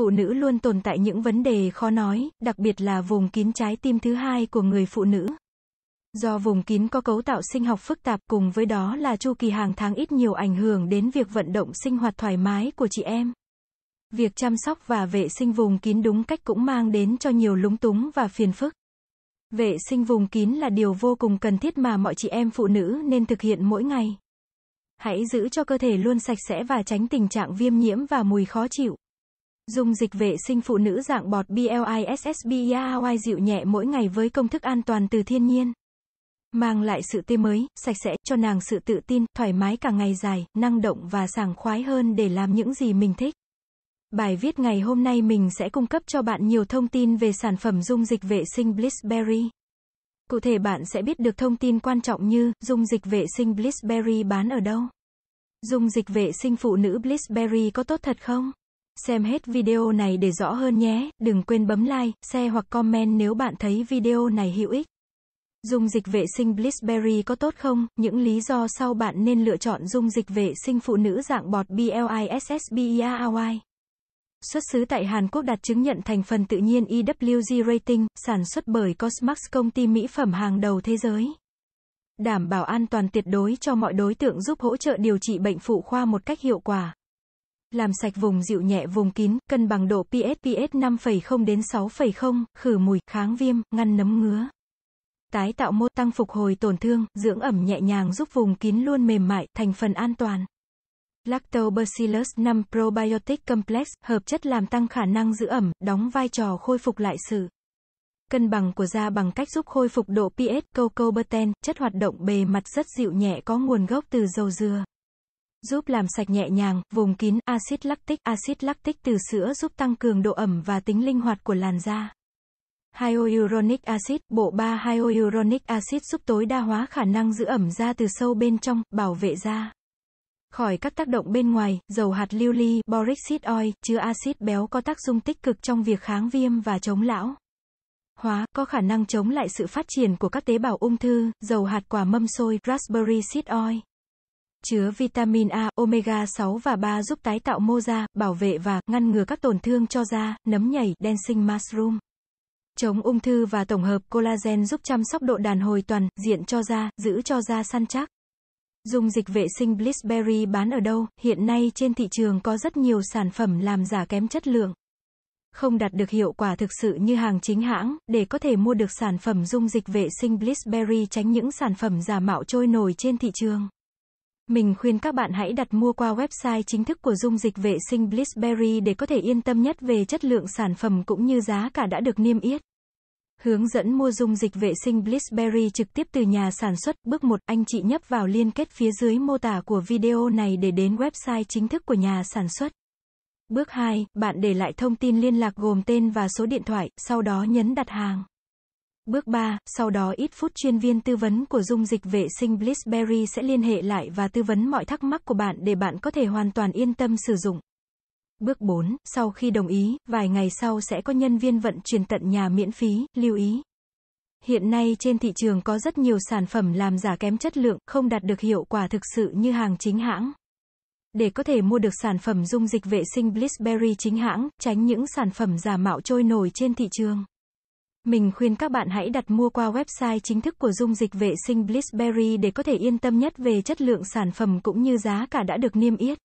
phụ nữ luôn tồn tại những vấn đề khó nói, đặc biệt là vùng kín trái tim thứ hai của người phụ nữ. Do vùng kín có cấu tạo sinh học phức tạp cùng với đó là chu kỳ hàng tháng ít nhiều ảnh hưởng đến việc vận động sinh hoạt thoải mái của chị em. Việc chăm sóc và vệ sinh vùng kín đúng cách cũng mang đến cho nhiều lúng túng và phiền phức. Vệ sinh vùng kín là điều vô cùng cần thiết mà mọi chị em phụ nữ nên thực hiện mỗi ngày. Hãy giữ cho cơ thể luôn sạch sẽ và tránh tình trạng viêm nhiễm và mùi khó chịu. Dung dịch vệ sinh phụ nữ dạng bọt BLISSBIAY dịu nhẹ mỗi ngày với công thức an toàn từ thiên nhiên. Mang lại sự tươi mới, sạch sẽ, cho nàng sự tự tin, thoải mái cả ngày dài, năng động và sảng khoái hơn để làm những gì mình thích. Bài viết ngày hôm nay mình sẽ cung cấp cho bạn nhiều thông tin về sản phẩm dung dịch vệ sinh Blissberry. Cụ thể bạn sẽ biết được thông tin quan trọng như dung dịch vệ sinh Blissberry bán ở đâu. Dung dịch vệ sinh phụ nữ Blissberry có tốt thật không? xem hết video này để rõ hơn nhé. Đừng quên bấm like, share hoặc comment nếu bạn thấy video này hữu ích. Dung dịch vệ sinh Blissberry có tốt không? Những lý do sau bạn nên lựa chọn dung dịch vệ sinh phụ nữ dạng bọt BLISSBEAY. Xuất xứ tại Hàn Quốc đạt chứng nhận thành phần tự nhiên EWG Rating, sản xuất bởi Cosmax công ty mỹ phẩm hàng đầu thế giới. Đảm bảo an toàn tuyệt đối cho mọi đối tượng giúp hỗ trợ điều trị bệnh phụ khoa một cách hiệu quả làm sạch vùng dịu nhẹ vùng kín, cân bằng độ pH pH 5,0 đến 6,0, khử mùi, kháng viêm, ngăn nấm ngứa. Tái tạo mô tăng phục hồi tổn thương, dưỡng ẩm nhẹ nhàng giúp vùng kín luôn mềm mại, thành phần an toàn. Lactobacillus 5 Probiotic Complex, hợp chất làm tăng khả năng giữ ẩm, đóng vai trò khôi phục lại sự cân bằng của da bằng cách giúp khôi phục độ pH, câu câu chất hoạt động bề mặt rất dịu nhẹ có nguồn gốc từ dầu dừa giúp làm sạch nhẹ nhàng, vùng kín, axit lactic, axit lactic từ sữa giúp tăng cường độ ẩm và tính linh hoạt của làn da. Hyaluronic acid, bộ ba hyaluronic acid giúp tối đa hóa khả năng giữ ẩm da từ sâu bên trong, bảo vệ da khỏi các tác động bên ngoài, dầu hạt lưu ly, boric acid oil, chứa axit béo có tác dụng tích cực trong việc kháng viêm và chống lão hóa, có khả năng chống lại sự phát triển của các tế bào ung thư, dầu hạt quả mâm xôi, raspberry seed oil chứa vitamin A, omega 6 và 3 giúp tái tạo mô da, bảo vệ và ngăn ngừa các tổn thương cho da, nấm nhảy, dancing mushroom. Chống ung thư và tổng hợp collagen giúp chăm sóc độ đàn hồi toàn diện cho da, giữ cho da săn chắc. dung dịch vệ sinh Blissberry bán ở đâu? Hiện nay trên thị trường có rất nhiều sản phẩm làm giả kém chất lượng. Không đạt được hiệu quả thực sự như hàng chính hãng, để có thể mua được sản phẩm dung dịch vệ sinh Blissberry tránh những sản phẩm giả mạo trôi nổi trên thị trường. Mình khuyên các bạn hãy đặt mua qua website chính thức của dung dịch vệ sinh Blissberry để có thể yên tâm nhất về chất lượng sản phẩm cũng như giá cả đã được niêm yết. Hướng dẫn mua dung dịch vệ sinh Blissberry trực tiếp từ nhà sản xuất. Bước 1, anh chị nhấp vào liên kết phía dưới mô tả của video này để đến website chính thức của nhà sản xuất. Bước 2, bạn để lại thông tin liên lạc gồm tên và số điện thoại, sau đó nhấn đặt hàng. Bước 3, sau đó ít phút chuyên viên tư vấn của dung dịch vệ sinh Blissberry sẽ liên hệ lại và tư vấn mọi thắc mắc của bạn để bạn có thể hoàn toàn yên tâm sử dụng. Bước 4, sau khi đồng ý, vài ngày sau sẽ có nhân viên vận chuyển tận nhà miễn phí, lưu ý. Hiện nay trên thị trường có rất nhiều sản phẩm làm giả kém chất lượng, không đạt được hiệu quả thực sự như hàng chính hãng. Để có thể mua được sản phẩm dung dịch vệ sinh Blissberry chính hãng, tránh những sản phẩm giả mạo trôi nổi trên thị trường. Mình khuyên các bạn hãy đặt mua qua website chính thức của dung dịch vệ sinh Blissberry để có thể yên tâm nhất về chất lượng sản phẩm cũng như giá cả đã được niêm yết.